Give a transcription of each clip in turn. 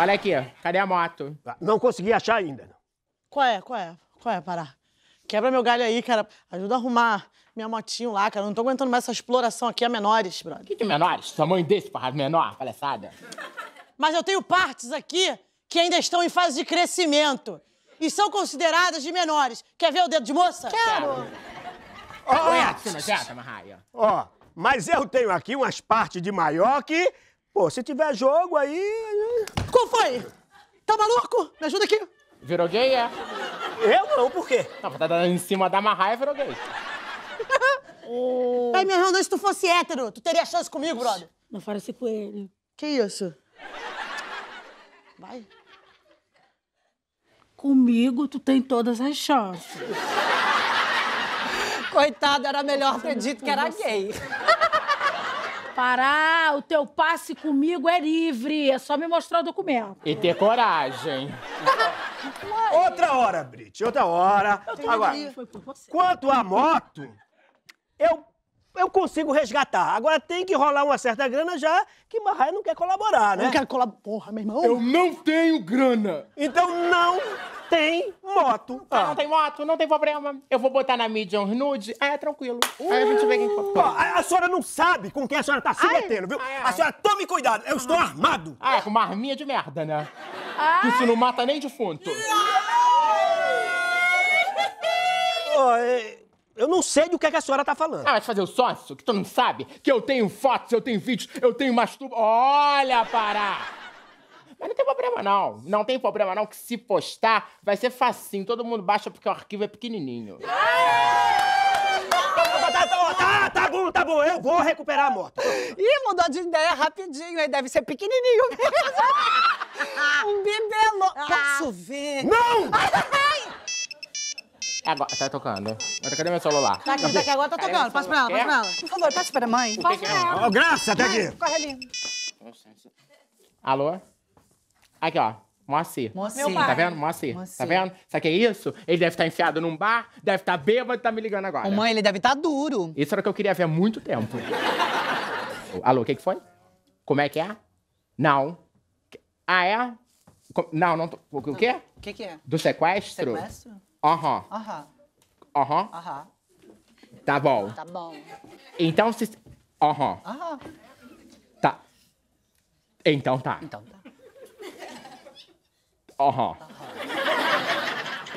Olha aqui, cadê a moto? Ah, não consegui achar ainda. Qual é, qual é? Qual é, Pará? Quebra meu galho aí, cara. Ajuda a arrumar minha motinho lá, cara. não tô aguentando mais essa exploração aqui a menores, brother. Que de menores? Tamanho desse, porra, menor, palhaçada. Mas eu tenho partes aqui que ainda estão em fase de crescimento e são consideradas de menores. Quer ver o dedo de moça? Quero. Ó, oh, oh, mas eu tenho aqui umas partes de maior que Pô, se tiver jogo aí. Qual foi? Tá maluco? Me ajuda aqui. Virou gay, é? Eu não, por quê? Não, tá dando em cima da marraia, é, virou gay. oh. Ai, meu irmão, se tu fosse hétero, tu teria chance comigo, brother. Não fala assim com ele. Que isso? Vai. Comigo, tu tem todas as chances. Coitado, era melhor ter dito que era gay. Parar! o teu passe comigo é livre. É só me mostrar o documento. E ter coragem. outra hora, Brit, outra hora. Agora, quanto à moto, eu eu consigo resgatar. Agora tem que rolar uma certa grana já que Marraia não quer colaborar, né? Não quer colaborar. Porra, meu irmão. Eu não tenho grana. Então não tem moto. Ah, não tem moto, não tem problema. Eu vou botar na mídia um nude, aí ah, é tranquilo. Uh! Aí a gente vê quem for. a, a senhora não sabe com quem a senhora tá se Ai. metendo, viu? Ai, ah, ai. É. A senhora tome cuidado, eu estou ah. armado. Ah, é com uma arminha de merda, né? Que Isso não mata nem defunto. Ó, é, eu não sei do que, é que a senhora tá falando. Ah, vai te fazer o sócio, que tu não sabe? Que eu tenho fotos, eu tenho vídeos, eu tenho masturba. Olha, Pará! Mas não tem problema, não. Não tem problema, não, que se postar vai ser facinho. Todo mundo baixa porque o arquivo é pequenininho. Tá, tá, bom, tá bom, eu vou recuperar a moto. Ih, mudou de ideia rapidinho, aí deve ser pequenininho mesmo. um bibelô. Posso ver? Não! É agora, tá tocando. Mas cadê meu celular? Tá aqui, tá aqui, agora tá tocando. Passa pra ela, passa pra ela. Por favor, passa pra mãe. Passa pra ela. Graça, até tá aqui. Corre ali. Alô? Aqui, ó. Moacir. Moacir. Meu tá pai. Tá vendo? Moacir. Tá Moacir. Tá vendo? Sabe o que é isso? Ele deve estar tá enfiado num bar, deve estar bêbado e tá me ligando agora. Ô, mãe, ele deve estar duro. Isso era o que eu queria ver há muito tempo. Alô, o que, que foi? Como é que é? Não. Ah, é? Não, não. Tô... O quê? O que, que é? Do sequestro? Sequestro? Aham. Aham. Aham. Aham. Tá bom. Tá bom. Então se. Aham. Aham. Tá. Então tá. Então tá. Aha.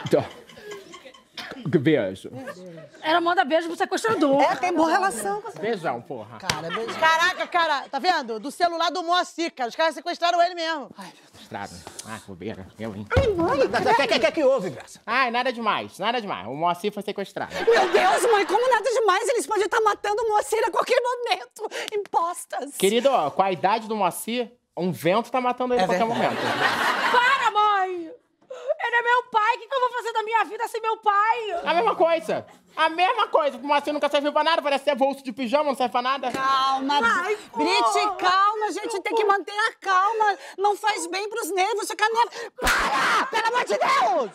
Então, beijo. Ela manda beijo pro sequestrador. É, tem boa relação. Com... Beijão, porra. Cara, beijão. Caraca, cara, tá vendo? Do celular do Moacir, cara. Os caras sequestraram ele mesmo. Ai, Sequestraram. Ah, bobeira. Eu, hein? Ai, mãe, O tá, tá, que, que, que houve, Graça? Ai, nada demais, nada demais. O Moacir foi sequestrado. Meu Deus, mãe, como nada demais? Eles podem estar matando o Moacir a qualquer momento. Impostas. Querido, ó, com a idade do Moacir, um vento tá matando ele é a qualquer verdade. momento. Para! meu pai, o que, que, eu vou fazer da minha vida sem meu pai? A mesma coisa. A mesma coisa. O assim nunca serviu pra nada, parece ser bolso de pijama, não serve pra nada. Calma, Ai, Brit, calma, a gente tem que manter a calma. Não faz bem pros nervos, ficar nervoso. Para! Pelo amor de Deus!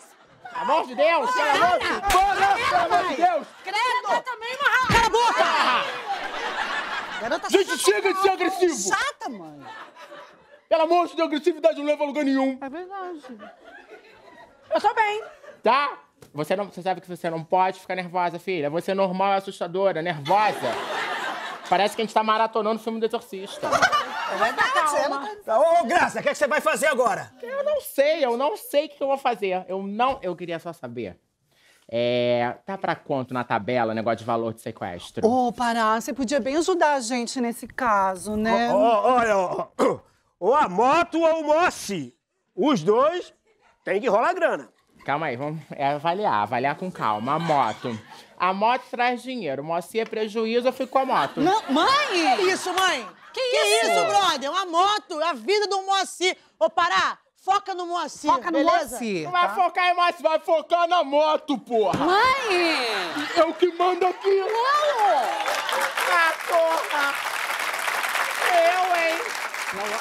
Pelo amor de Deus! Pelo amor de Deus! Pelo amor de Deus! Credo! também, Cala a boca! Garota Gente, tá chega de ser agressivo! Chata, mãe! Pelo amor de Deus, agressividade não leva a lugar nenhum. É verdade. Eu tô bem. Tá? Você, não, você sabe que você não pode ficar nervosa, filha. Você é normal é assustadora, nervosa. Parece que a gente tá maratonando o filme do Exorcista. É Ô, tá, tá- ô, Graça, o que, é que você vai fazer agora? Eu não sei, eu não sei o que eu vou fazer. Eu não... Eu queria só saber. É, tá pra quanto na tabela negócio de valor de sequestro? Ô, Pará, você podia bem ajudar a gente nesse caso, né? Ó, olha, ó, ou a moto ou o Mosse. Os dois tem que rolar grana. Calma aí, vamos é avaliar, avaliar com calma. A moto. A moto traz dinheiro. Mocinha é prejuízo, eu fico com a moto. Não, mãe! Que isso, mãe? Que, que isso? isso? brother? Uma moto, a vida do Moacir. Ô, Pará, foca no Moacir, Foca no beleza? Moacir, tá? Vai focar em Moacir, vai focar na moto, porra! Mãe! É o que manda aqui! Não! Ah, porra! Eu, hein?